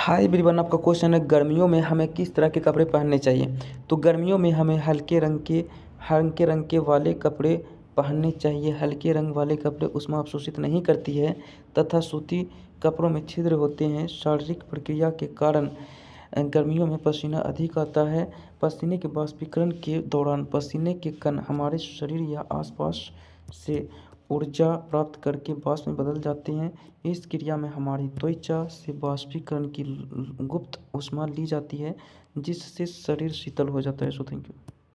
hi everyone आपका question है गर्मियों में हमें किस तरह के कपड़े पहनने चाहिए तो गर्मियों में हमें हल्के रंग के हल्के रंग के वाले कपड़े पहनने चाहिए हल्के रंग वाले कपड़े उष्मा अवशोषित नहीं करती है तथा सूती कपड़ों में छिद्र होते हैं शारीरिक प्रक्रिया के कारण गर्मियों में पसीना अधिक आता है पसीने के बाष्पीकरण के दौरान पसीने के कण हमारे शरीर या आसपास से ऊर्जा प्राप्त करके बाष्प में बदल जाते हैं इस क्रिया में हमारी त्वचा से बाष्पीकरण की गुप्त उष्मा ली जाती है जिससे शरीर शीतल हो जाता है सो थैंक यू